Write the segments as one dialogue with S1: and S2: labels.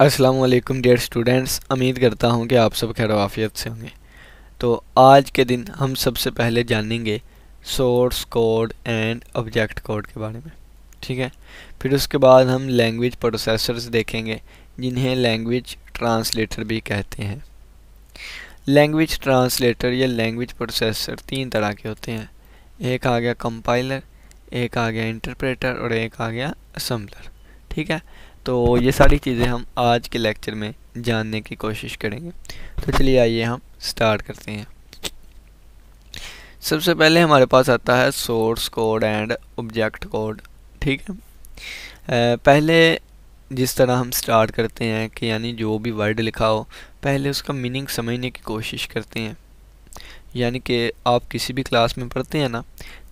S1: Aslam dear students उम्मीद करता हूँ कि आप सब खैर वाफियत से होंगे तो आज के दिन हम सबसे पहले जानेंगे source code and object code के बारे में ठीक है फिर उसके बाद हम लैंग्वेज प्रोसेसर्स देखेंगे जिन्हें लैंग्वेज ट्रांसलेटर भी कहते हैं लैंग्वेज ट्रांसलेटर या लैंग्वेज प्रोसेसर तीन तरह के होते हैं एक आ गया कंपाइलर एक आ गया इंटरप्रेटर और एक आ गया असम्बलर ठीक है तो ये सारी चीज़ें हम आज के लेक्चर में जानने की कोशिश करेंगे तो चलिए आइए हम स्टार्ट करते हैं सबसे पहले हमारे पास आता है source code and object code ठीक है पहले जिस तरह हम स्टार्ट करते हैं कि यानी जो भी वर्ड लिखा हो पहले उसका मीनिंग समझने की कोशिश करते हैं यानी कि आप किसी भी क्लास में पढ़ते हैं ना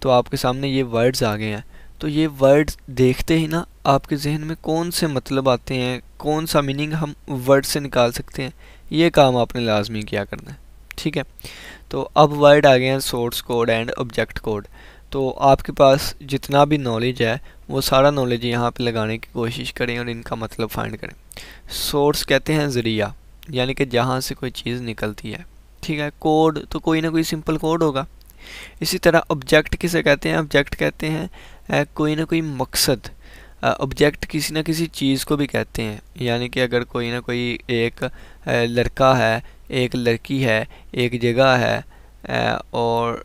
S1: तो आपके सामने ये वर्ड्स आ गए हैं तो ये वर्ड्स देखते ही ना आपके जहन में कौन से मतलब आते हैं कौन सा मीनिंग हम वर्ड से निकाल सकते हैं ये काम आपने लाजमी किया करना है ठीक है तो अब वर्ड आ गए हैं source code and object code तो आपके पास जितना भी नॉलेज है वो सारा नॉलेज यहाँ पे लगाने की कोशिश करें और इनका मतलब फाइंड करें सोर्स कहते हैं ज़रिया यानी कि जहाँ से कोई चीज़ निकलती है ठीक है कोड तो कोई ना कोई सिंपल कोड होगा इसी तरह ऑब्जेक्ट किसे कहते हैं ऑब्जेक्ट कहते हैं कोई ना कोई मकसद ऑब्जेक्ट किसी ना किसी चीज़ को भी कहते हैं यानी कि अगर कोई ना कोई एक लड़का है एक लड़की है एक जगह है और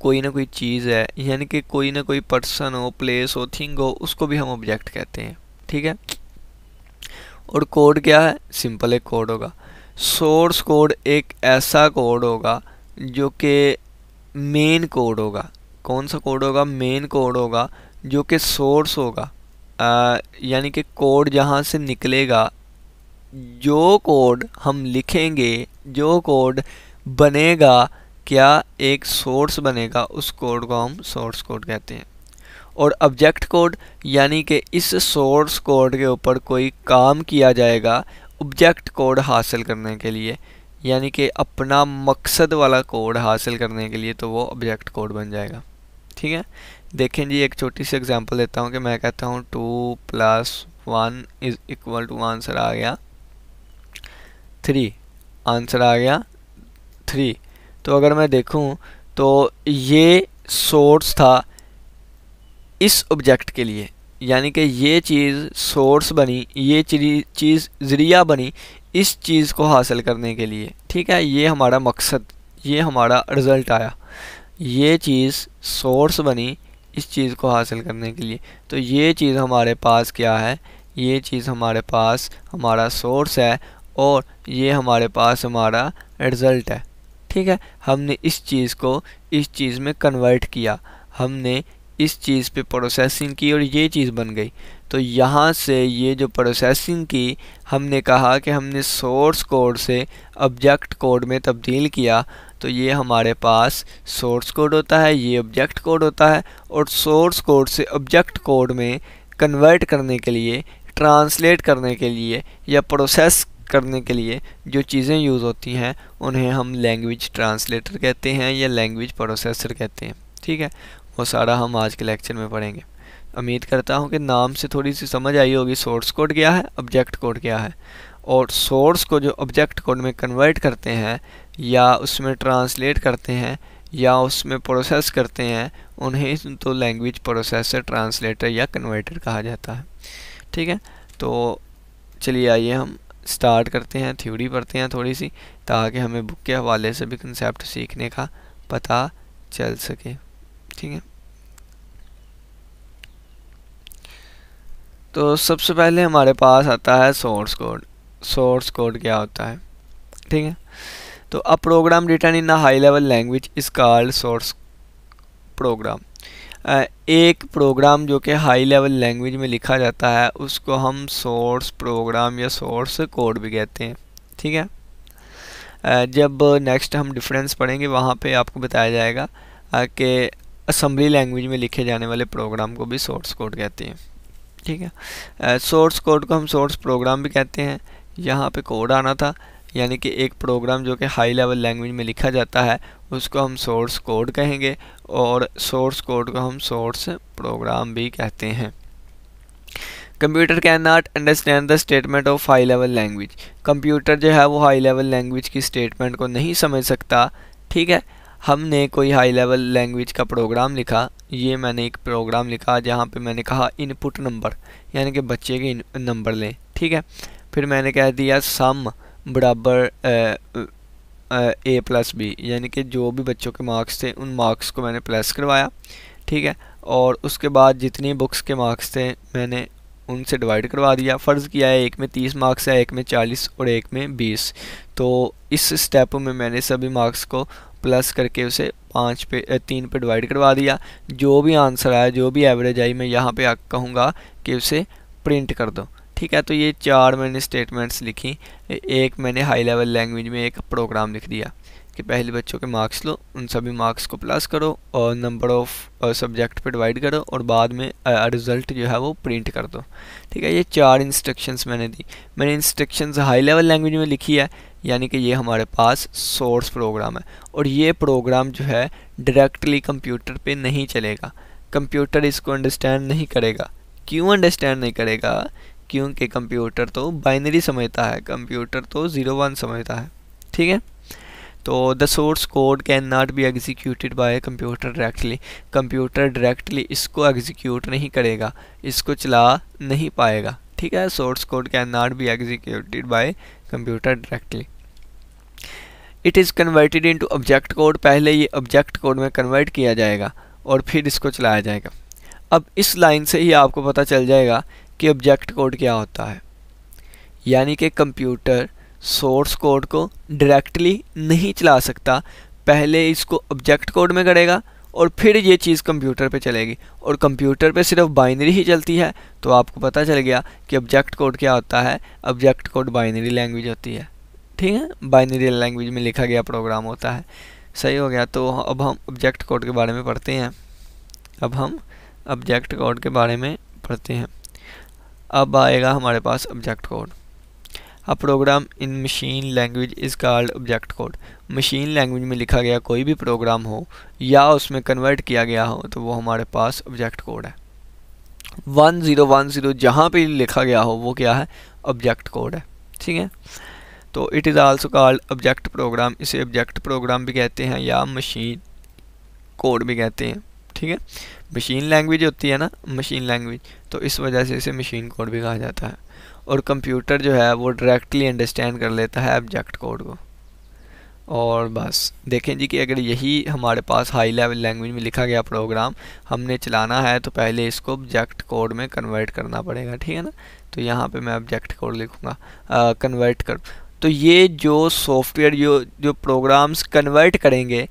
S1: कोई ना कोई चीज़ है यानी कि कोई ना कोई पर्सन हो प्लेस हो थिंग हो उसको भी हम ऑब्जेक्ट कहते हैं ठीक है और कोड क्या है सिंपल एक कोड होगा सोर्स कोड एक ऐसा कोड होगा जो कि मेन कोड होगा कौन सा कोड होगा मेन कोड होगा जो कि सोर्स होगा यानी कि कोड जहाँ से निकलेगा जो कोड हम लिखेंगे जो कोड बनेगा क्या एक सोर्स बनेगा उस कोड को हम सोर्स कोड कहते हैं और ऑब्जेक्ट कोड यानी कि इस सोर्स कोड के ऊपर कोई काम किया जाएगा ऑब्जेक्ट कोड हासिल करने के लिए यानी कि अपना मकसद वाला कोड हासिल करने के लिए तो वो ऑब्जेक्ट कोड बन जाएगा ठीक है देखें जी एक छोटी सी एग्जांपल देता हूँ कि मैं कहता हूँ two plus one is equal to answer आ गया थ्री आंसर आ गया थ्री तो अगर मैं देखूँ तो ये सोर्स था इस ऑब्जेक्ट के लिए यानी कि ये चीज़ सोर्स बनी ये चीज़ ज़रिया बनी इस चीज़ को हासिल करने के लिए ठीक है ये हमारा मकसद ये हमारा रिज़ल्ट आया ये चीज़ सोर्स बनी इस चीज़ को हासिल करने के लिए तो ये चीज़ हमारे पास क्या है ये चीज़ हमारे पास हमारा सोर्स है और ये हमारे पास हमारा रिज़ल्ट है ठीक है हमने इस चीज़ को इस चीज़ में कन्वर्ट किया हमने इस चीज़ पे प्रोसेसिंग की और ये चीज़ बन गई तो यहाँ से ये जो प्रोसेसिंग की हमने कहा कि हमने सोर्स कोड से ऑब्जेक्ट कोड में तब्दील किया तो ये हमारे पास सोर्स कोड होता है ये ऑब्जेक्ट कोड होता है और सोर्स कोड से ऑब्जेक्ट कोड में कन्वर्ट करने के लिए ट्रांसलेट करने के लिए या प्रोसेस करने के लिए जो चीज़ें यूज़ होती हैं उन्हें हम लैंग्वेज ट्रांसलेटर कहते हैं या लैंग्वेज प्रोसेसर कहते हैं ठीक है वो सारा हम आज के लेक्चर में पढ़ेंगे उम्मीद करता हूँ कि नाम से थोड़ी सी समझ आई होगी सोर्स कोड क्या है ऑब्जेक्ट कोड क्या है और सोर्स को जो ऑब्जेक्ट कोड में कन्वर्ट करते हैं या उसमें ट्रांसलेट करते हैं या उसमें प्रोसेस करते हैं उन्हें तो लैंग्वेज प्रोसेसर ट्रांसलेटर या कन्वर्टर कहा जाता है ठीक है तो चलिए आइए हम स्टार्ट करते हैं थ्योरी पढ़ते हैं थोड़ी सी ताकि हमें बुक के हवाले से भी कंसेप्ट सीखने का पता चल सके ठीक है तो सबसे पहले हमारे पास आता है सोर्स कोड सोर्स कोड क्या होता है ठीक है तो a program written in a high level language is called source program एक प्रोग्राम जो कि हाई लेवल लैंग्वेज में लिखा जाता है उसको हम सोर्स प्रोग्राम या सोर्स कोड भी कहते हैं ठीक है जब नेक्स्ट हम डिफरेंस पढ़ेंगे वहाँ पे आपको बताया जाएगा कि असम्बली लैंग्वेज में लिखे जाने वाले प्रोग्राम को भी सोर्स कोड कहते हैं ठीक है सोर्स कोड को हम सोर्स प्रोग्राम भी कहते हैं यहाँ पे कोड आना था यानी कि एक प्रोग्राम जो कि हाई लेवल लैंग्वेज में लिखा जाता है उसको हम सोर्स कोड कहेंगे और सोर्स कोड को हम सोर्स प्रोग्राम भी कहते हैं computer can not understand the statement of high level language computer जो है वो हाई लेवल लैंग्वेज की स्टेटमेंट को नहीं समझ सकता ठीक है हमने कोई हाई लेवल लैंग्वेज का प्रोग्राम लिखा ये मैंने एक प्रोग्राम लिखा जहाँ पे मैंने कहा इनपुट नंबर यानी कि बच्चे के नंबर लें ठीक है फिर मैंने कह दिया सम बराबर ए प्लस बी यानी कि जो भी बच्चों के मार्क्स थे उन मार्क्स को मैंने प्लस करवाया ठीक है और उसके बाद जितनी बुक्स के मार्क्स थे मैंने उनसे डिवाइड करवा दिया फ़र्ज़ किया है एक में तीस मार्क्स है एक में चालीस और एक में बीस तो इस स्टेप में मैंने सभी मार्क्स को प्लस करके उसे पाँच पे तीन पे डिवाइड करवा दिया जो भी आंसर आया जो भी एवरेज आई मैं यहाँ पे कहूँगा कि उसे प्रिंट कर दो ठीक है तो ये चार मैंने स्टेटमेंट्स लिखी एक मैंने हाई लेवल लैंग्वेज में एक प्रोग्राम लिख दिया कि पहले बच्चों के मार्क्स लो उन सभी मार्क्स को प्लस करो और नंबर ऑफ सब्जेक्ट पे डिवाइड करो और बाद में रिज़ल्ट जो है वो प्रिंट कर दो ठीक है ये चार इंस्ट्रक्शंस मैंने दी मैंने इंस्ट्रक्शंस हाई लेवल लैंग्वेज में लिखी है यानी कि ये हमारे पास सोर्स प्रोग्राम है और ये प्रोग्राम जो है डायरेक्टली कंप्यूटर पर नहीं चलेगा कंप्यूटर इसको अंडरस्टैंड नहीं करेगा क्यों अंडरस्टैंड नहीं करेगा क्योंकि कंप्यूटर तो बाइनरी समझता है कंप्यूटर तो ज़ीरो वन समझता है ठीक है तो the source code can not be executed by computer directly computer directly इसको एग्जीक्यूट नहीं करेगा इसको चला नहीं पाएगा ठीक है source code can not be executed by computer directly it is converted into object code पहले ये ऑब्जेक्ट कोड में कन्वर्ट किया जाएगा और फिर इसको चलाया जाएगा अब इस लाइन से ही आपको पता चल जाएगा कि ऑब्जेक्ट कोड क्या होता है यानी कि कंप्यूटर सोर्स कोड को डायरेक्टली नहीं चला सकता पहले इसको ऑब्जेक्ट कोड में करेगा और फिर ये चीज़ कंप्यूटर पे चलेगी और कंप्यूटर पे सिर्फ बाइनरी ही चलती है तो आपको पता चल गया कि ऑब्जेक्ट कोड क्या होता है ऑब्जेक्ट कोड बाइनरी लैंग्वेज होती है ठीक है बाइनरी लैंग्वेज में लिखा गया प्रोग्राम होता है सही हो गया तो अब हम ऑब्जेक्ट कोड के बारे में पढ़ते हैं अब हम ऑब्जेक्ट कोड के बारे में पढ़ते हैं अब आएगा हमारे पास object code a program in machine language is called object code machine language में लिखा गया कोई भी प्रोग्राम हो या उसमें कन्वर्ट किया गया हो तो वो हमारे पास ऑब्जेक्ट कोड है वन ज़ीरो वन ज़ीरो जहाँ पर लिखा गया हो वो क्या है ऑब्जेक्ट कोड है ठीक है तो it is also called object program इसे ऑब्जेक्ट प्रोग्राम भी कहते हैं या मशीन कोड भी कहते हैं ठीक है मशीन लैंग्वेज होती है ना मशीन लैंग्वेज तो इस वजह से इसे मशीन कोड भी कहा जाता है और कंप्यूटर जो है वो डायरेक्टली अंडरस्टैंड कर लेता है ऑब्जेक्ट कोड को और बस देखें जी कि अगर यही हमारे पास हाई लेवल लैंग्वेज में लिखा गया प्रोग्राम हमने चलाना है तो पहले इसको ऑब्जेक्ट कोड में कन्वर्ट करना पड़ेगा ठीक है ना तो यहाँ पे मैं ऑब्जेक्ट कोड लिखूँगा कन्वर्ट कर तो ये जो सॉफ्टवेयर जो जो प्रोग्राम्स कन्वर्ट करेंगे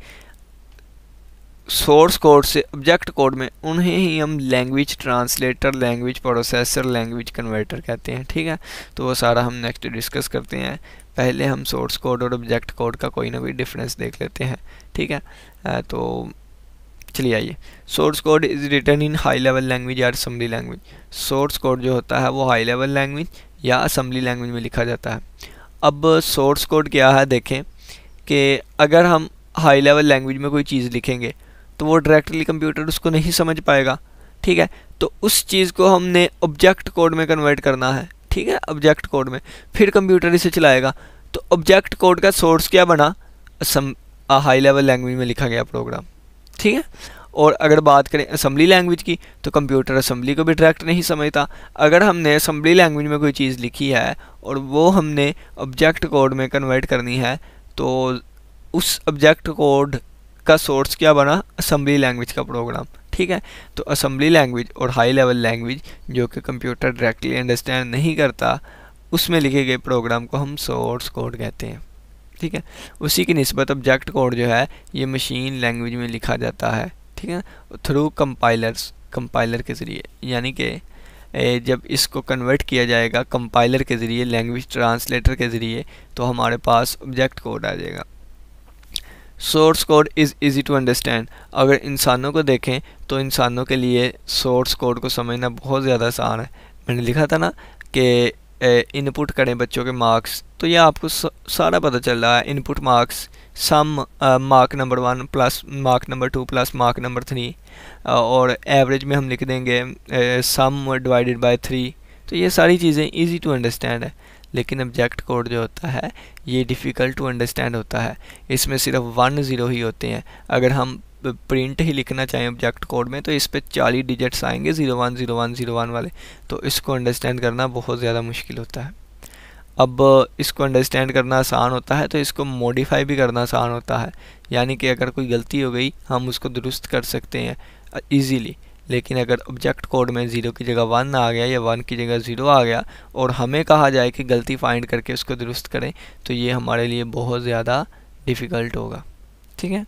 S1: सोर्स कोड से ऑब्जेक्ट कोड में उन्हें ही हम language translator language processor language converter कहते हैं ठीक है तो वो सारा हम नेक्स्ट डिस्कस करते हैं पहले हम सोर्स कोड और ऑब्जेक्ट कोड का कोई ना कोई डिफरेंस देख लेते हैं ठीक है तो चलिए आइए source code is written in high level language या असम्बली लैंग्वेज सोर्स कोड जो होता है वो हाई लेवल लैंग्वेज या असम्बली लैंग्वेज में लिखा जाता है अब सोर्स कोड क्या है देखें कि अगर हम हाई लेवल लैंग्वेज में कोई चीज़ लिखेंगे तो वो डायरेक्टली कंप्यूटर उसको नहीं समझ पाएगा ठीक है तो उस चीज़ को हमने ऑब्जेक्ट कोड में कन्वर्ट करना है ठीक है ऑब्जेक्ट कोड में फिर कंप्यूटर इसे चलाएगा तो ऑब्जेक्ट कोड का सोर्स क्या बना सम हाई लेवल लैंग्वेज में लिखा गया प्रोग्राम ठीक है और अगर बात करें असम्बली लैंग्वेज की तो कंप्यूटर असम्बली को भी डायरेक्ट नहीं समझता अगर हमने असम्बली लैंग्वेज में कोई चीज़ लिखी है और वो हमने ऑब्जेक्ट कोड में कन्वर्ट करनी है तो उस ऑब्जेक्ट कोड का सोर्स क्या बना असम्बली लैंग्वेज का प्रोग्राम ठीक है तो असम्बली लैंग्वेज और हाई लेवल लैंग्वेज जो कि कंप्यूटर डायरेक्टली अंडरस्टैंड नहीं करता उसमें लिखे गए प्रोग्राम को हम सोर्स कोड कहते हैं ठीक है उसी की नस्बत ऑब्जेक्ट कोड जो है ये मशीन लैंग्वेज में लिखा जाता है ठीक है थ्रू कंपाइलर्स कंपाइलर के ज़रिए यानी कि जब इसको कन्वर्ट किया जाएगा कंपाइलर के ज़रिए लैंग्वेज ट्रांसलेटर के ज़रिए तो हमारे पास ऑब्जेक्ट कोड आ जाएगा source code is easy to understand अगर इंसानों को देखें तो इंसानों के लिए सोर्स कोड को समझना बहुत ज़्यादा आसान है मैंने लिखा था ना कि इनपुट करें बच्चों के मार्क्स तो यह आपको सारा पता चल रहा है input marks sum mark number one plus mark number two plus mark number three और एवरेज में हम लिख देंगे सम डिवाइडेड बाय थ्री तो ये सारी चीज़ें इजी टू अंडरस्टैंड है लेकिन ऑब्जेक्ट कोड जो होता है ये डिफ़िकल्ट टू अंडरस्टैंड होता है इसमें सिर्फ वन ज़ीरो ही होते हैं अगर हम प्रिंट ही लिखना चाहें ऑब्जेक्ट कोड में तो इस पर चालीस डिजिट्स आएंगे zero one zero one zero one वाले तो इसको अंडरस्टैंड करना बहुत ज़्यादा मुश्किल होता है अब इसको अंडरस्टैंड करना आसान होता है तो इसको मॉडिफाई भी करना आसान होता है यानी कि अगर कोई गलती हो गई हम उसको दुरुस्त कर सकते हैं ईजीली लेकिन अगर ऑब्जेक्ट कोड में ज़ीरो की जगह वन आ गया या वन की जगह ज़ीरो आ गया और हमें कहा जाए कि गलती फाइंड करके उसको दुरुस्त करें तो ये हमारे लिए बहुत ज़्यादा डिफ़िकल्ट होगा ठीक है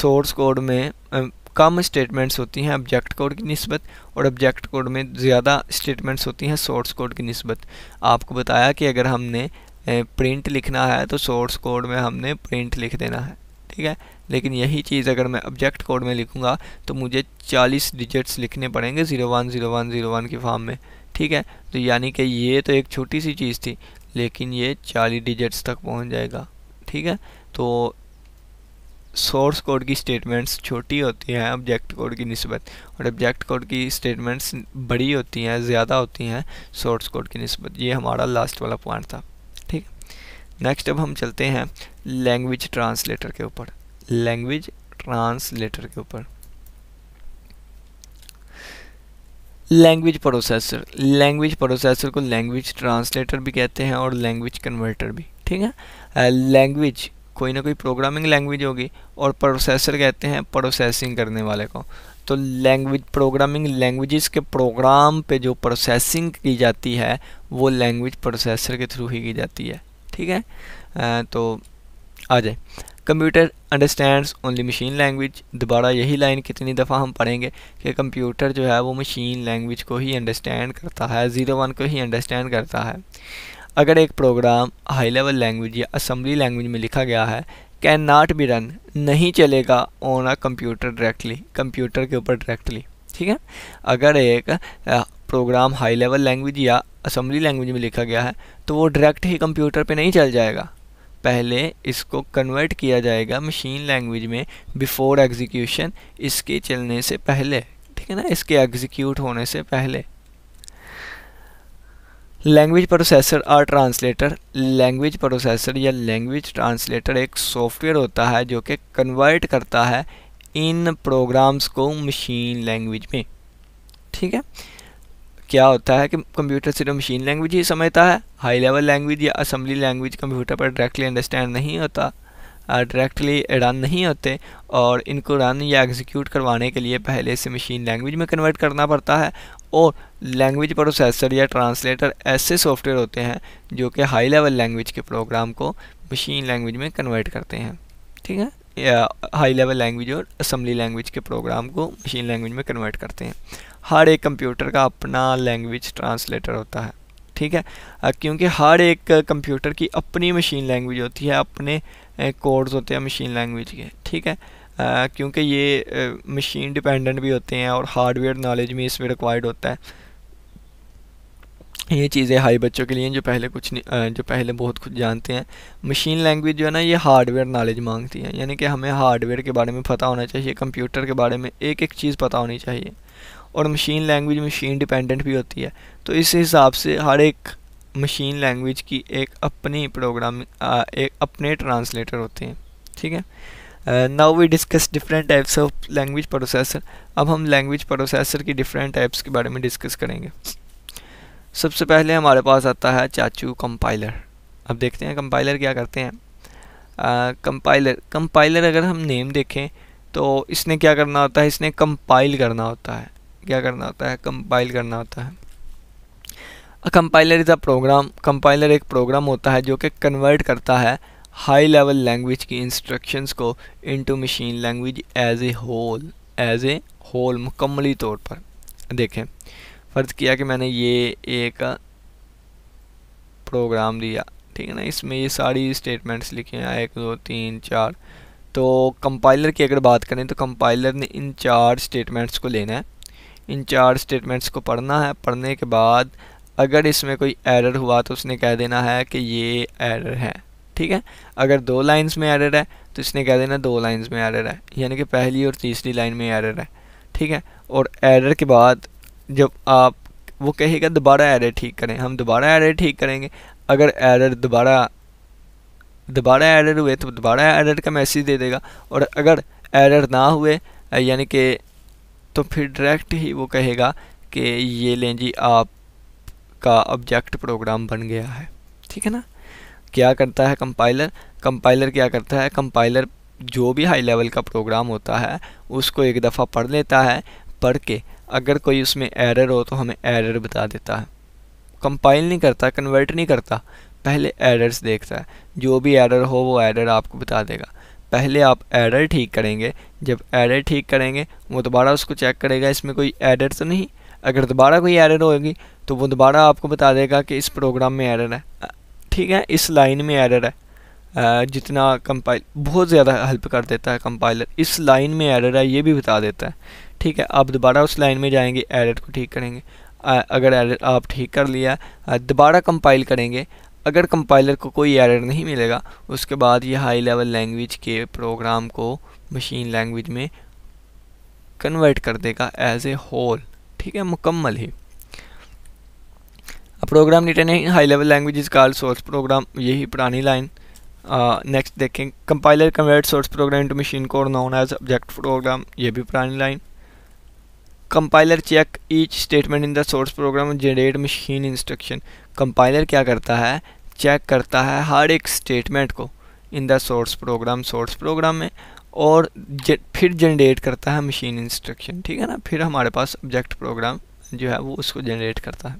S1: सोर्स कोड में कम स्टेटमेंट्स होती हैं ऑब्जेक्ट कोड की नस्बत और ऑब्जेक्ट कोड में ज़्यादा स्टेटमेंट्स होती हैं सोर्स कोड की नस्बत आपको बताया कि अगर हमने प्रिंट लिखना है तो सोर्स कोड में हमने प्रिंट लिख देना है ठीक है लेकिन यही चीज़ अगर मैं ऑब्जेक्ट कोड में लिखूँगा तो मुझे चालीस डिजिट्स लिखने पड़ेंगे zero one zero one zero one के फॉर्म में ठीक है तो यानी कि ये तो एक छोटी सी चीज़ थी लेकिन ये चालीस डिजिट्स तक पहुँच जाएगा ठीक है तो सोर्स कोड की स्टेटमेंट्स छोटी होती हैं ऑब्जेक्ट कोड की नस्बत और ऑब्जेक्ट कोड की स्टेटमेंट्स बड़ी होती हैं ज़्यादा होती हैं सोर्स कोड की नस्बत ये हमारा लास्ट वाला पॉइंट था ठीक नेक्स्ट अब हम चलते हैं लैंग्वेज ट्रांसलेटर के ऊपर लैंग्वेज ट्रांसलेटर के ऊपर लैंग्वेज प्रोसेसर लैंग्वेज प्रोसेसर को लैंग्वेज ट्रांसलेटर भी कहते हैं और लैंग्वेज कन्वर्टर भी ठीक है लैंग्वेज कोई ना कोई प्रोग्रामिंग लैंग्वेज होगी और प्रोसेसर कहते हैं प्रोसेसिंग करने वाले को तो लैंग्वेज प्रोग्रामिंग लैंग्वेजेस के प्रोग्राम पे जो प्रोसेसिंग की जाती है वो लैंग्वेज प्रोसेसर के थ्रू ही की जाती है ठीक है आ, तो आ जाए computer understands only machine language दोबारा यही लाइन कितनी दफ़ा हम पढ़ेंगे कि कंप्यूटर जो है वो मशीन लैंग्वेज को ही अंडरस्टैंड करता है ज़ीरो वन को ही अंडरस्टैंड करता है अगर एक प्रोग्राम हाई लेवल लैंग्वेज या असम्बली लैंग्वेज में लिखा गया है कैन नाट बी रन नहीं चलेगा on a computer directly computer के ऊपर डायरेक्टली ठीक है अगर एक प्रोग्राम हाई लेवल लैंग्वेज या असम्बली लैंग्वेज में लिखा गया है तो वो डायरेक्ट ही कंप्यूटर पे नहीं चल जाएगा पहले इसको कन्वर्ट किया जाएगा मशीन लैंग्वेज में बिफोर एग्जीक्यूशन इसके चलने से पहले ठीक है ना इसके एग्जीक्यूट होने से पहले लैंग्वेज प्रोसेसर और ट्रांसलेटर लैंग्वेज प्रोसेसर या लैंग्वेज ट्रांसलेटर एक सॉफ्टवेयर होता है जो कि कन्वर्ट करता है इन प्रोग्राम्स को मशीन लैंग्वेज में ठीक है क्या होता है कि कंप्यूटर सिर्फ मशीन लैंग्वेज ही समझता है हाई लेवल लैंग्वेज या असम्बली लैंग्वेज कंप्यूटर पर डायरेक्टली अंडरस्टैंड नहीं होता डायरेक्टली रन नहीं होते और इनको रन या एग्जीक्यूट करवाने के लिए पहले से मशीन लैंग्वेज में कन्वर्ट करना पड़ता है और लैंग्वेज प्रोसेसर या ट्रांसलेटर ऐसे सॉफ्टवेयर होते हैं जो कि हाई लेवल लैंग्वेज के प्रोग्राम को मशीन लैंग्वेज में कन्वर्ट करते हैं ठीक है या हाई लेवल लैंग्वेज और असम्बली लैंग्वेज के प्रोग्राम को मशीन लैंग्वेज में कन्वर्ट करते हैं हर एक कंप्यूटर का अपना लैंग्वेज ट्रांसलेटर होता है ठीक है क्योंकि हर एक कंप्यूटर की अपनी मशीन लैंग्वेज होती है अपने कोड्स होते हैं मशीन लैंग्वेज के ठीक है क्योंकि ये मशीन डिपेंडेंट भी होते हैं और हार्डवेयर नॉलेज में इसमें रिक्वायर्ड होता है ये चीज़ें हाई बच्चों के लिए जो पहले कुछ नहीं जो पहले बहुत कुछ जानते हैं मशीन लैंग्वेज जो है ना ये हार्डवेयर नॉलेज मांगती है यानी कि हमें हार्डवेयर के बारे में पता होना चाहिए कंप्यूटर के बारे में एक एक चीज़ पता होनी चाहिए और मशीन लैंग्वेज मशीन डिपेंडेंट भी होती है तो इस हिसाब से हर एक मशीन लैंग्वेज की एक अपनी प्रोग्राम एक अपने ट्रांसलेटर होते हैं ठीक है now we discuss different types of language processor अब हम लैंग्वेज प्रोसेसर की डिफरेंट टाइप्स के बारे में डिस्कस करेंगे सबसे पहले हमारे पास आता है चाचू कंपाइलर अब देखते हैं कंपाइलर क्या करते हैं कंपाइलर कंपाइलर अगर हम नेम देखें तो इसने क्या करना होता है इसने कंपाइल करना होता है क्या करना होता है कंपाइल करना होता है a compiler is a program compiler एक प्रोग्राम होता है जो कि कन्वर्ट करता है हाई लेवल लैंग्वेज की इंस्ट्रक्शंस को into machine language as a whole as a whole मुकम्मली तौर पर देखें फ़र्ज़ किया कि मैंने ये एक प्रोग्राम दिया ठीक है ना इसमें ये सारी स्टेटमेंट्स लिखी हैं एक दो तीन चार तो कंपाइलर की अगर बात करें तो कंपाइलर ने इन चार स्टेटमेंट्स को लेना है इन चार स्टेटमेंट्स को पढ़ना है पढ़ने के बाद अगर इसमें कोई एरर हुआ तो उसने कह देना है कि ये एरर है ठीक है अगर दो लाइंस में एरर है तो इसने कह देना दो लाइंस में एरर है यानी कि पहली और तीसरी लाइन में एरर है ठीक है और एरर के बाद जब आप वो कहेगा दोबारा एरर ठीक करें हम दोबारा एरर ठीक करेंगे अगर एरर दोबारा दोबारा एरर हुए तो दोबारा एरर का मैसेज दे देगा और अगर एरर ना हुए यानी कि तो फिर डायरेक्ट ही वो कहेगा कि ये लें जी का ऑब्जेक्ट प्रोग्राम बन गया है ठीक है ना क्या करता है कंपाइलर कंपाइलर क्या करता है कंपाइलर जो भी हाई लेवल का प्रोग्राम होता है उसको एक दफ़ा पढ़ लेता है पढ़ के अगर कोई उसमें एरर हो तो हमें एरर बता देता है कंपाइल नहीं करता कन्वर्ट नहीं करता पहले एरर्स देखता है जो भी एरर हो वो एरर आपको बता देगा पहले आप एडर ठीक करेंगे जब एडर ठीक करेंगे वो दोबारा उसको चेक करेगा इसमें कोई एडर तो नहीं अगर दोबारा कोई एडर होगी तो वो दोबारा आपको बता देगा कि इस प्रोग्राम में एडर है ठीक है इस लाइन में एडर है जितना कंपाइल बहुत ज़्यादा हेल्प कर देता है कंपाइलर इस लाइन में एडर है ये भी बता देता है ठीक है आप दोबारा उस लाइन में जाएंगे एडर को ठीक करेंगे अगर एडर आप ठीक कर लिया दोबारा कंपाइल करेंगे अगर कंपाइलर को कोई एरर नहीं मिलेगा उसके बाद ये हाई लेवल लैंग्वेज के प्रोग्राम को मशीन लैंग्वेज में कन्वर्ट कर देगा एज ए होल ठीक है मुकम्मल ही program written in high level language is call source program यही पुरानी लाइन नेक्स्ट देखें compiler convert source program to machine code known as object program ये भी पुरानी line compiler check each statement in the source program generate machine instruction compiler क्या करता है check करता है हर एक स्टेटमेंट को in the source program source program में और जे, फिर जनरेट करता है मशीन इंस्ट्रक्शन ठीक है ना फिर हमारे पास ऑब्जेक्ट प्रोग्राम जो है वो उसको जनरेट करता है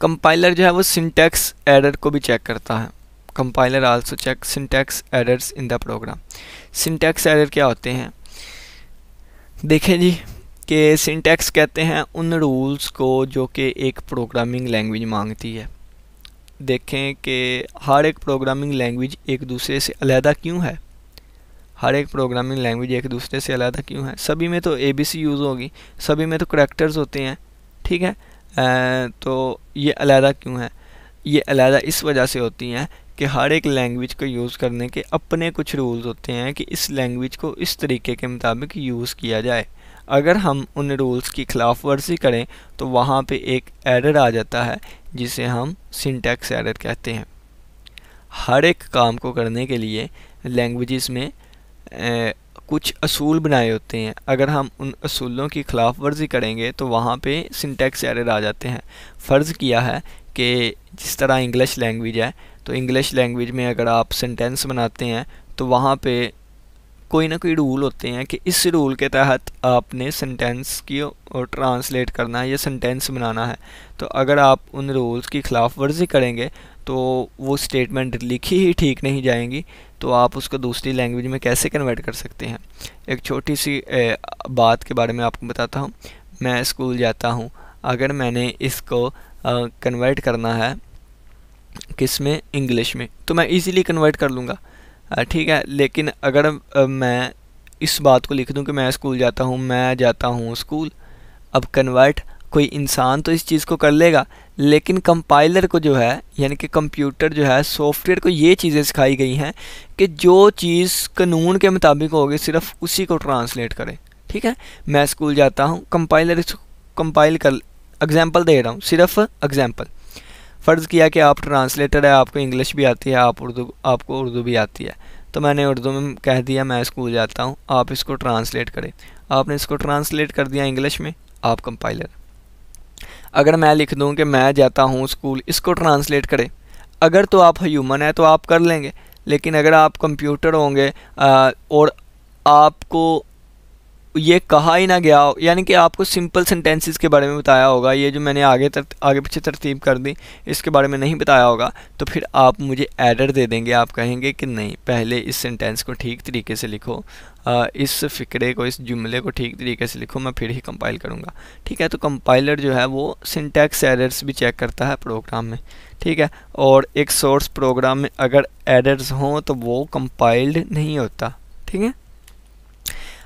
S1: कंपाइलर जो है वो सिंटेक्स एरर को भी चेक करता है compiler also check syntax errors in the program syntax error क्या होते हैं देखें जी कि सिंटैक्स कहते हैं उन रूल्स को जो कि एक प्रोग्रामिंग लैंग्वेज मांगती है देखें कि हर एक प्रोग्रामिंग लैंग्वेज एक दूसरे से अलहदा क्यों है हर एक प्रोग्रामिंग लैंग्वेज एक दूसरे से अलहदा क्यों है सभी में तो ए बी सी यूज़ होगी सभी में तो करेक्टर्स होते हैं ठीक है आ, तो ये अलहदा क्यों है ये अलहदा इस वजह से होती हैं कि हर एक लैंग्वेज को यूज़ करने के अपने कुछ रूल्स होते हैं कि इस लैंग्वेज को इस तरीके के मुताबिक यूज़ किया जाए अगर हम उन रूल्स की खिलाफ वर्जी करें तो वहाँ पे एक एरर आ जाता है जिसे हम सिंटैक्स एरर कहते हैं हर एक काम को करने के लिए लैंग्वेजेस में ए, कुछ असूल बनाए होते हैं अगर हम उन असूलों की खिलाफ वर्जी करेंगे तो वहाँ पे सिंटैक्स एरर आ जाते हैं फ़र्ज़ किया है कि जिस तरह इंग्लिश लैंग्वेज है तो इंग्लिश लैंग्वेज में अगर आप सेंटेंस बनाते हैं तो वहाँ पे कोई ना कोई रूल होते हैं कि इस रूल के तहत आपने सेंटेंस की और ट्रांसलेट करना है या सेंटेंस बनाना है तो अगर आप उन रूल्स की खिलाफ वर्जी करेंगे तो वो स्टेटमेंट लिखी ही ठीक नहीं जाएंगी तो आप उसको दूसरी लैंग्वेज में कैसे कन्वर्ट कर सकते हैं एक छोटी सी बात के बारे में आपको बताता हूँ मैं स्कूल जाता हूँ अगर मैंने इसको कन्वर्ट करना है किस में इंग्लिश में तो मैं इजीली कन्वर्ट कर लूँगा ठीक है लेकिन अगर मैं इस बात को लिख दूं कि मैं स्कूल जाता हूँ मैं जाता हूँ स्कूल अब कन्वर्ट कोई इंसान तो इस चीज़ को कर लेगा लेकिन कंपाइलर को जो है यानी कि कंप्यूटर जो है सॉफ्टवेयर को ये चीज़ें सिखाई गई हैं कि जो चीज़ कानून के मुताबिक होगी सिर्फ उसी को ट्रांसलेट करे ठीक है मैं स्कूल जाता हूँ कंपाइलर कंपाइल कर एग्जाम्पल दे रहा हूँ सिर्फ एग्जाम्पल फ़र्ज़ किया कि आप ट्रांसलेटर है आपको इंग्लिश भी आती है आप उर्दू आपको उर्दू भी आती है तो मैंने उर्दू में कह दिया मैं स्कूल जाता हूँ आप इसको ट्रांसलेट करें आपने इसको ट्रांसलेट कर दिया इंग्लिश में आप कंपाइलर अगर मैं लिख दूँ कि मैं जाता हूँ स्कूल इसको ट्रांसलेट करें अगर तो आप ह्यूमन है तो आप कर लेंगे लेकिन अगर आप कंप्यूटर होंगे और आपको ये कहा ही ना गया यानी कि आपको सिंपल सेंटेंसेस के बारे में बताया होगा ये जो मैंने आगे तर, आगे पीछे तरतीब कर दी इसके बारे में नहीं बताया होगा तो फिर आप मुझे एडर दे देंगे आप कहेंगे कि नहीं पहले इस सेंटेंस को ठीक तरीके से लिखो आ, इस फ़िक्रे को इस जुमले को ठीक तरीके से लिखो मैं फिर ही कंपाइल करूँगा ठीक है तो कंपाइलर जो है वो सिंटैक्स एडर्स भी चेक करता है प्रोग्राम में ठीक है और एक सोर्स प्रोग्राम में अगर एडर्स हों तो वो कंपाइल्ड नहीं होता ठीक है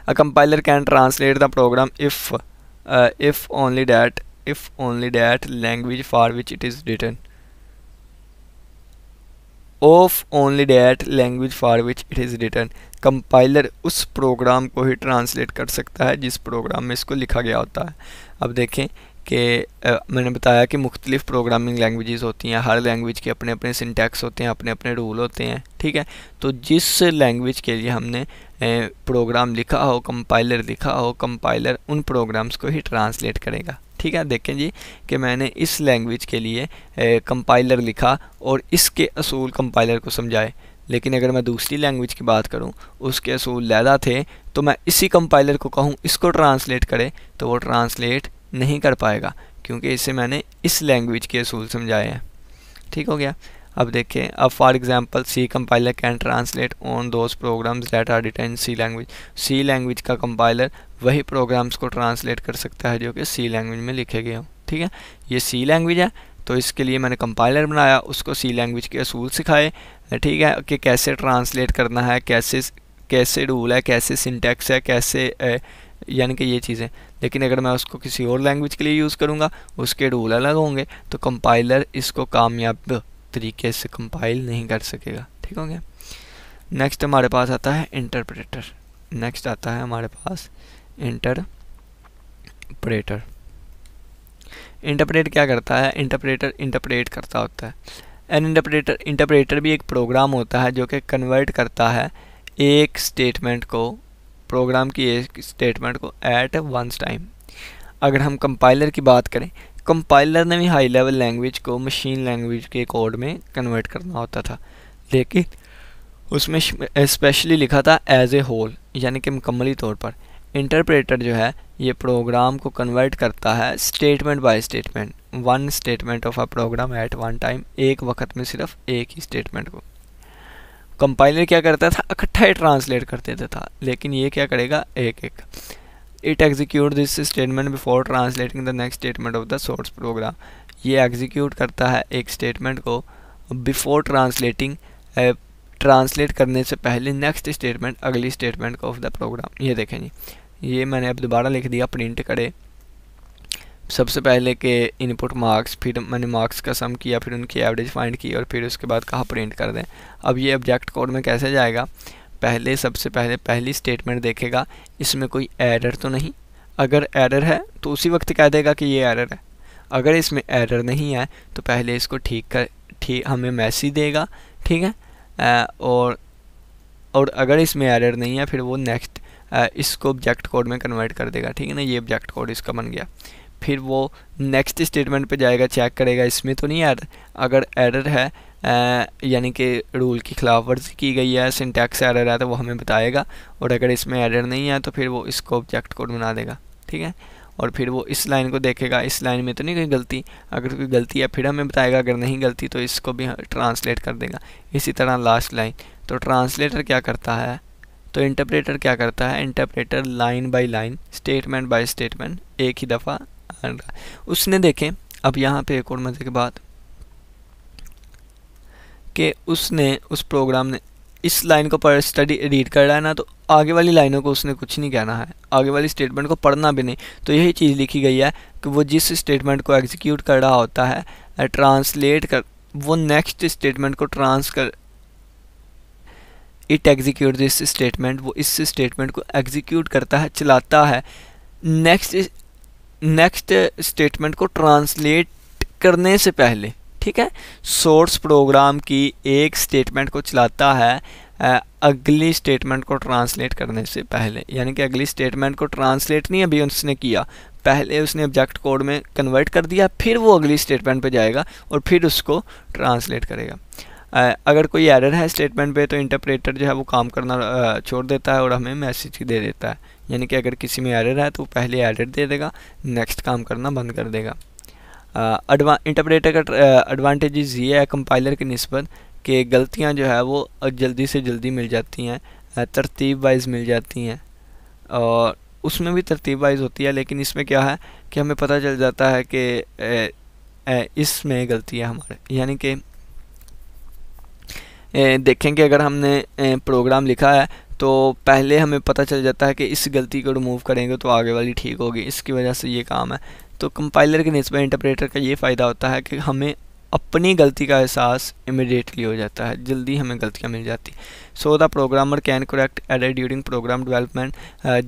S1: a compiler can translate the program if uh, if only that if only that language for which it is written of only that language for which it is written compiler उस program को ही translate कर सकता है जिस programme में इसको लिखा गया होता है अब देखें कि मैंने बताया कि मुख्तलिफ़ प्रोग्रामिंग लैंग्वेजेस होती हैं हर लैंग्वेज के अपने अपने सिंटैक्स होते हैं अपने अपने रूल होते हैं ठीक है तो जिस लैंग्वेज के लिए हमने प्रोग्राम लिखा हो कंपाइलर लिखा हो कंपाइलर उन प्रोग्राम्स को ही ट्रांसलेट करेगा ठीक है देखें जी कि मैंने इस लैंग्वेज के लिए कंपाइलर लिखा और इसके असूल कंपाइलर को समझाए लेकिन अगर मैं दूसरी लैंग्वेज की बात करूं उसके असूल लैदा थे तो मैं इसी कंपाइलर को कहूं इसको ट्रांसलेट करे तो वो ट्रांसलेट नहीं कर पाएगा क्योंकि इसे मैंने इस लैंग्वेज के असूल समझाए हैं ठीक हो गया अब देखें अब for example C compiler can translate on those programs that are written C language C language का कंपाइलर वही प्रोग्राम्स को ट्रांसलेट कर सकता है जो कि सी लैंग्वेज में लिखे गए हों ठीक है ये सी लैंग्वेज है तो इसके लिए मैंने कंपाइलर बनाया उसको सी लैंग्वेज के असूल सिखाए ठीक है कि कैसे ट्रांसलेट करना है कैसे कैसे रूल है कैसे सिंटेक्स है कैसे यानी कि ये चीज़ें लेकिन अगर मैं उसको किसी और लैंग्वेज के लिए यूज़ करूँगा उसके रूल अलग होंगे तो कंपाइलर इसको कामयाब तरीके से कंपाइल नहीं कर सकेगा ठीक हो गया नेक्स्ट हमारे पास आता है इंटरप्रेटर नेक्स्ट आता है हमारे पास इंटरप्रेटर इंटरप्रेट क्या करता है इंटरप्रेटर इंटरप्रेट करता होता है एन इंटरप्रेटर इंटरप्रेटर भी एक प्रोग्राम होता है जो कि कन्वर्ट करता है एक स्टेटमेंट को प्रोग्राम की एक स्टेटमेंट को एट वंस टाइम अगर हम कंपाइलर की बात करें कंपाइलर ने भी हाई लेवल लैंग्वेज को मशीन लैंग्वेज के कोड में कन्वर्ट करना होता था लेकिन उसमें स्पेशली लिखा था एज ए होल यानी कि मुकम्मली तौर पर इंटरप्रेटर जो है ये प्रोग्राम को कन्वर्ट करता है statement by statement one statement of a program at one time एक वक्त में सिर्फ एक ही स्टेटमेंट को कंपाइलर क्या करता था इकट्ठा ही ट्रांसलेट कर देता था लेकिन ये क्या करेगा एक एक it execute this statement before translating the next statement of the source program ये एग्जीक्यूट करता है एक स्टेटमेंट को बिफोर ट्रांसलेटिंग ट्रांसलेट करने से पहले नेक्स्ट स्टेटमेंट अगली स्टेटमेंट ऑफ द प्रोग्राम ये देखें जी ये मैंने अब दोबारा लिख दिया प्रिंट करे सबसे पहले के इनपुट मार्क्स फिर मैंने मार्क्स का सम किया फिर उनकी एवरेज फाइंड की और फिर उसके बाद कहा प्रिंट कर दें अब ये ऑब्जेक्ट कोड में कैसे जाएगा पहले सबसे पहले पहली स्टेटमेंट देखेगा इसमें कोई एरर तो नहीं अगर एरर है तो उसी वक्त कह देगा कि ये एरर है अगर इसमें एरर नहीं है तो पहले इसको ठीक कर ठीक हमें मैसेज देगा ठीक है आ, और और अगर इसमें एरर नहीं है फिर वो नेक्स्ट इसको ऑब्जेक्ट कोड में कन्वर्ट कर देगा ठीक है ना ये ऑब्जेक्ट कोड इसका बन गया फिर वो नेक्स्ट स्टेटमेंट पे जाएगा चेक करेगा इसमें तो नहीं एरर अगर एरर है यानी कि रूल की खिलाफ वर्जी की गई है सिंटैक्स एरर है तो वो हमें बताएगा और अगर इसमें एरर नहीं है तो फिर वो इसको ऑब्जेक्ट कोड बना देगा ठीक है और फिर वो इस लाइन को देखेगा इस लाइन में तो नहीं कोई गलती अगर कोई गलती है फिर हमें बताएगा अगर नहीं गलती तो इसको भी ट्रांसलेट कर देगा इसी तरह लास्ट लाइन तो ट्रांसलेटर क्या करता है तो इंटरप्रेटर क्या करता है interpreter line by line statement by statement एक ही दफ़ा उसने देखें अब यहाँ पे एक और मज़े के बाद कि उसने उस प्रोग्राम ने इस लाइन को पर स्टडी रीड कर रहा है ना तो आगे वाली लाइनों को उसने कुछ नहीं कहना है आगे वाली स्टेटमेंट को पढ़ना भी नहीं तो यही चीज़ लिखी गई है कि वो जिस स्टेटमेंट को एग्जीक्यूट कर रहा होता है ट्रांसलेट कर वो नेक्स्ट स्टेटमेंट को ट्रांस कर इट एग्जीक्यूट दिस स्टेटमेंट वो इस स्टेटमेंट को एग्जीक्यूट करता है चलाता है नेक्स्ट नेक्स्ट स्टेटमेंट को ट्रांसलेट करने से पहले ठीक है सोर्स प्रोग्राम की एक स्टेटमेंट को चलाता है अगली स्टेटमेंट को ट्रांसलेट करने से पहले यानी कि अगली स्टेटमेंट को ट्रांसलेट नहीं अभी उसने किया पहले उसने ऑब्जेक्ट कोड में कन्वर्ट कर दिया फिर वो अगली स्टेटमेंट पे जाएगा और फिर उसको ट्रांसलेट करेगा अगर कोई एरर है स्टेटमेंट पे तो इंटरप्रेटर जो है वो काम करना छोड़ देता है और हमें मैसेज दे देता है यानी कि अगर किसी में एरर है तो पहले एरर दे देगा नेक्स्ट काम करना बंद कर देगा इंटरप्रेटर का एडवांटेजेस ये है कंपाइलर की नस्बत कि गलतियाँ जो है वो जल्दी से जल्दी मिल जाती हैं तरतीब वाइज मिल जाती हैं और उसमें भी तरतीब वाइज होती है लेकिन इसमें क्या है कि हमें पता चल जाता है कि इसमें गलती है हमारे यानी कि देखें कि अगर हमने प्रोग्राम लिखा है तो पहले हमें पता चल जाता है कि इस गलती को रिमूव करेंगे तो आगे वाली ठीक होगी इसकी वजह से ये काम है तो कंपाइलर के नस्बत इंटरप्रेटर का ये फ़ायदा होता है कि हमें अपनी गलती का एहसास इमिडिएटली हो जाता है जल्दी हमें गलतियाँ मिल जाती so the programmer can correct added during program development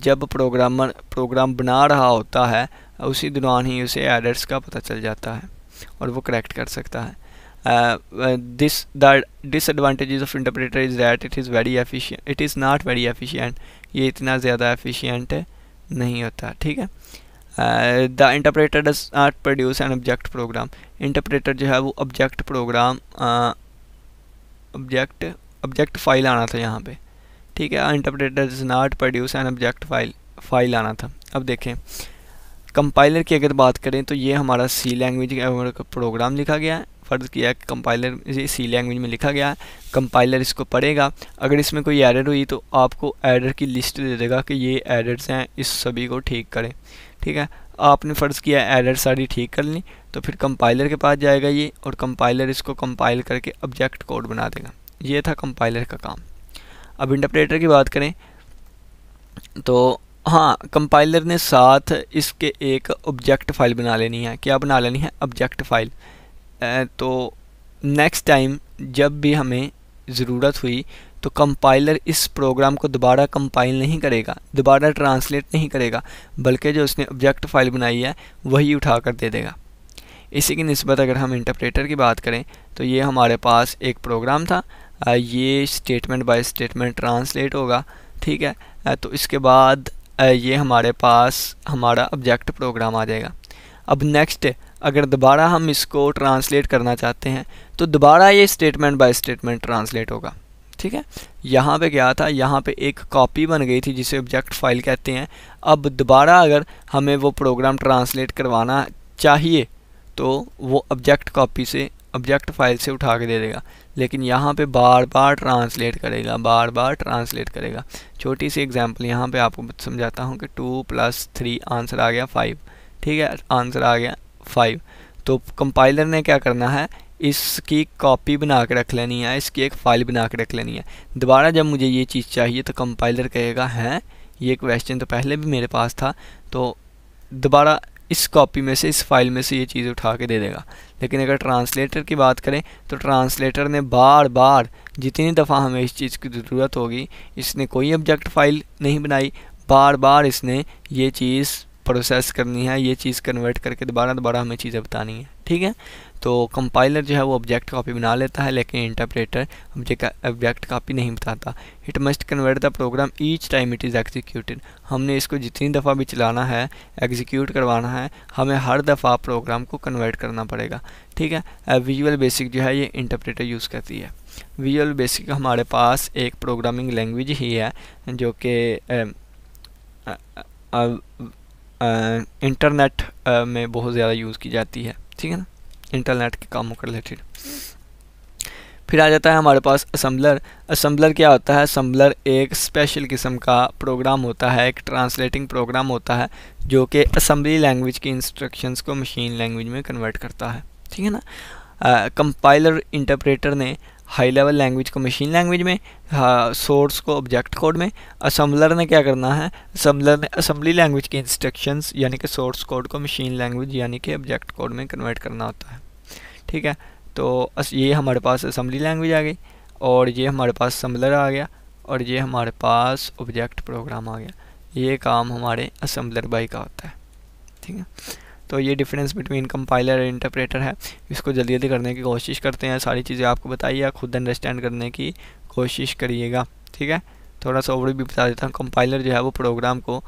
S1: जब प्रोग्रामर प्रोग्राम बना रहा होता है उसी दौरान ही उसे एडर्स का पता चल जाता है और वो करेक्ट कर सकता है this the disadvantages of interpreter is that it is very efficient it is not very efficient ये इतना ज़्यादा एफिशिएंट नहीं होता ठीक है the interpreter does not produce an object program interpreter जो है वो object program object object file आना था यहाँ पे ठीक है interpreter does not produce an object file file आना था अब देखें कंपाइलर की अगर बात करें तो ये हमारा सी लैंग्वेज का प्रोग्राम लिखा गया है फ़र्ज़ किया है कंपाइलर ये सी लैंग्वेज में लिखा गया है कंपाइलर इसको पढ़ेगा अगर इसमें कोई एरर हुई तो आपको एरर की लिस्ट दे देगा कि ये एरर्स हैं इस सभी को ठीक करें ठीक है आपने फ़र्ज़ किया एरर सारी ठीक कर ली तो फिर कंपाइलर के पास जाएगा ये और कंपाइलर इसको कंपाइल करके ऑब्जेक्ट कोड बना देगा ये था कंपाइलर का काम अब इंटरप्रेटर की बात करें तो हाँ कंपाइलर ने साथ इसके एक ऑब्जेक्ट फाइल बना लेनी है क्या बना लेनी है ऑब्जेक्ट फाइल तो नेक्स्ट टाइम जब भी हमें ज़रूरत हुई तो कंपाइलर इस प्रोग्राम को दोबारा कंपाइल नहीं करेगा दोबारा ट्रांसलेट नहीं करेगा बल्कि जो उसने ऑब्जेक्ट फाइल बनाई है वही उठा कर दे देगा इसी की नस्बत अगर हम इंटरप्रेटर की बात करें तो ये हमारे पास एक प्रोग्राम था ये स्टेटमेंट बाय स्टेटमेंट ट्रांसलेट होगा ठीक है तो इसके बाद ये हमारे पास हमारा ऑब्जेक्ट प्रोग्राम आ जाएगा अब नेक्स्ट अगर दोबारा हम इसको ट्रांसलेट करना चाहते हैं तो दोबारा ये स्टेटमेंट बाय स्टेटमेंट ट्रांसलेट होगा ठीक है यहाँ पे क्या था यहाँ पे एक कॉपी बन गई थी जिसे ऑब्जेक्ट फाइल कहते हैं अब दोबारा अगर हमें वो प्रोग्राम ट्रांसलेट करवाना चाहिए तो वो ऑब्जेक्ट कॉपी से ऑब्जेक्ट फाइल से उठा के दे देगा लेकिन यहाँ पे बार बार ट्रांसलेट करेगा बार बार ट्रांसलेट करेगा छोटी सी एग्जांपल यहाँ पे आपको समझाता हूँ कि टू प्लस थ्री आंसर आ गया फाइव ठीक है आंसर आ गया फाइव तो कंपाइलर ने क्या करना है इसकी कॉपी बना के रख लेनी है इसकी एक फ़ाइल बना के रख लेनी है दोबारा जब मुझे ये चीज़ चाहिए तो कंपाइलर कहेगा हैं ये क्वेश्चन तो पहले भी मेरे पास था तो दोबारा इस कॉपी में से इस फाइल में से ये चीज़ उठा के दे देगा लेकिन अगर ट्रांसलेटर की बात करें तो ट्रांसलेटर ने बार बार जितनी दफ़ा हमें इस चीज़ की ज़रूरत होगी इसने कोई ऑब्जेक्ट फाइल नहीं बनाई बार बार इसने ये चीज़ प्रोसेस करनी है ये चीज़ कन्वर्ट करके दोबारा दोबारा हमें चीज़ें बतानी है ठीक है तो कंपाइलर जो है वो ऑब्जेक्ट कापी बना लेता है लेकिन इंटरप्रेटर ऑब्जेक्ट कापी नहीं बताता it must convert the program each time it is executed हमने इसको जितनी दफ़ा भी चलाना है एग्जीक्यूट करवाना है हमें हर दफ़ा प्रोग्राम को कन्वर्ट करना पड़ेगा ठीक है विजुअल बेसिक जो है ये इंटरप्रेटर यूज़ करती है विजुअल बेसिक हमारे पास एक प्रोग्रामिंग लैंग्वेज ही है जो कि इंटरनेट में बहुत ज़्यादा यूज़ की जाती है ठीक है ना इंटरनेट के कामों के रिलेटेड फिर आ जाता है हमारे पास असम्बलर असम्बलर क्या होता है असम्बलर एक स्पेशल किस्म का प्रोग्राम होता है एक ट्रांसलेटिंग प्रोग्राम होता है जो कि असम्बली लैंग्वेज की इंस्ट्रक्शंस को मशीन लैंग्वेज में कन्वर्ट करता है ठीक है ना कंपाइलर इंटरप्रेटर ने हाई लेवल लैंग्वेज को मशीन लैंग्वेज में सोर्स हाँ, को ऑब्जेक्ट कोड में असम्बलर ने क्या करना है असम्बलर ने असम्बली लैंग्वेज के इंस्ट्रक्शंस यानी कि सोर्स कोड को मशीन लैंग्वेज यानी कि ऑब्जेक्ट कोड में कन्वर्ट करना होता है ठीक है तो ये हमारे पास असम्बली लैंग्वेज आ गई और ये हमारे पास असम्बलर आ गया और ये हमारे पास ऑब्जेक्ट प्रोग्राम आ गया ये काम हमारे असम्बलर बाई का होता है ठीक है तो ये डिफरेंस बिटवीन कंपाइलर और इंटरप्रेटर है इसको जल्दी जल्दी करने की कोशिश करते हैं सारी चीज़ें आपको बताइए या खुद अंडरस्टैंड करने की कोशिश करिएगा ठीक है थोड़ा सा और भी बता देता हूँ कंपाइलर जो है वो प्रोग्राम को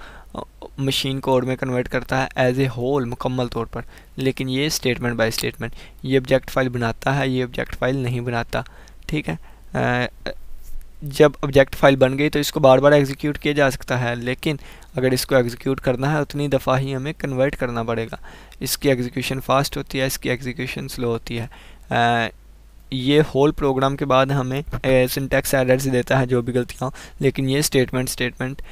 S1: मशीन कोड में कन्वर्ट करता है एज ए होल मुकम्मल तौर पर लेकिन ये स्टेटमेंट बाई स्टेटमेंट ये ऑब्जेक्ट फाइल बनाता है ये ऑब्जेक्ट फाइल नहीं बनाता ठीक है जब ऑब्जेक्ट फाइल बन गई तो इसको बार बार एग्जीक्यूट किया जा सकता है लेकिन अगर इसको एग्जीक्यूट करना है उतनी दफ़ा ही हमें कन्वर्ट करना पड़ेगा इसकी एग्जीक्यूशन फास्ट होती है इसकी एग्जीक्यूशन स्लो होती है आ, ये होल प्रोग्राम के बाद हमें सिंटैक्स एरर्स देता है जो भी गलतियाँ लेकिन ये स्टेटमेंट स्टेटमेंट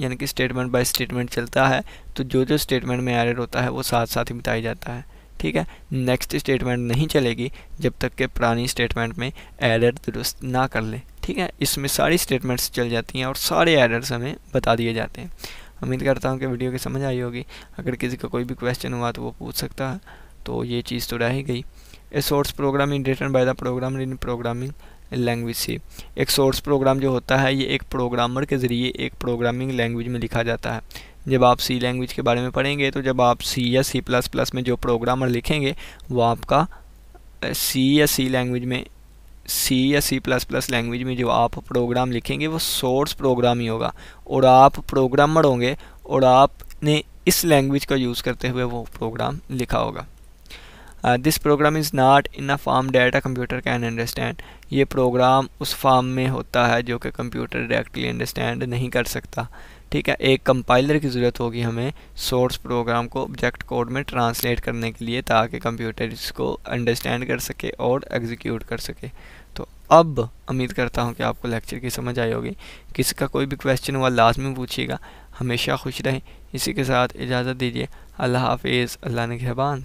S1: यानी कि स्टेटमेंट बाय स्टेटमेंट चलता है तो जो जो स्टेटमेंट में एरर होता है वो साथ साथ ही बताया जाता है ठीक है नेक्स्ट स्टेटमेंट नहीं चलेगी जब तक कि पुरानी स्टेटमेंट में एरर दुरुस्त ना कर लें ठीक है इसमें सारी स्टेटमेंट्स चल जाती हैं और सारे एरर्स हमें बता दिए जाते हैं उम्मीद करता हूँ कि वीडियो की समझ आई होगी अगर किसी का कोई भी क्वेश्चन हुआ तो वो पूछ सकता है तो ये चीज़ तो रह ही गई a source programming written by the program in programming language से एक सोर्स प्रोग्राम जो होता है ये एक प्रोग्रामर के ज़रिए एक प्रोग्रामिंग लैंग्वेज में लिखा जाता है जब आप सी लैंग्वेज के बारे में पढ़ेंगे तो जब आप सी या सी प्लस प्लस में जो प्रोग्रामर लिखेंगे वो आपका सी या सी लैंग्वेज में सी या सी प्लस प्लस लैंग्वेज में जो आप प्रोग्राम लिखेंगे वो सोर्स प्रोग्राम ही होगा और आप प्रोग्रामर होंगे और आपने इस लैंग्वेज का यूज़ करते हुए वो प्रोग्राम लिखा होगा this program is not in a form that computer can understand ये प्रोग्राम उस फॉर्म में होता है जो कि कंप्यूटर डायरेक्टली अंडरस्टैंड नहीं कर सकता ठीक है एक कंपाइलर की ज़रूरत होगी हमें सोर्स प्रोग्राम को ऑब्जेक्ट कोड में ट्रांसलेट करने के लिए ताकि कंप्यूटर इसको अंडरस्टैंड कर सके और एग्जीक्यूट कर सके तो अब उम्मीद करता हूँ कि आपको लेक्चर की समझ आई होगी किसी का कोई भी क्वेश्चन हुआ लास्ट में पूछिएगा हमेशा खुश रहें इसी के साथ इजाज़त दीजिए अल्लाह हाफिज़ अल्लाह नगहबान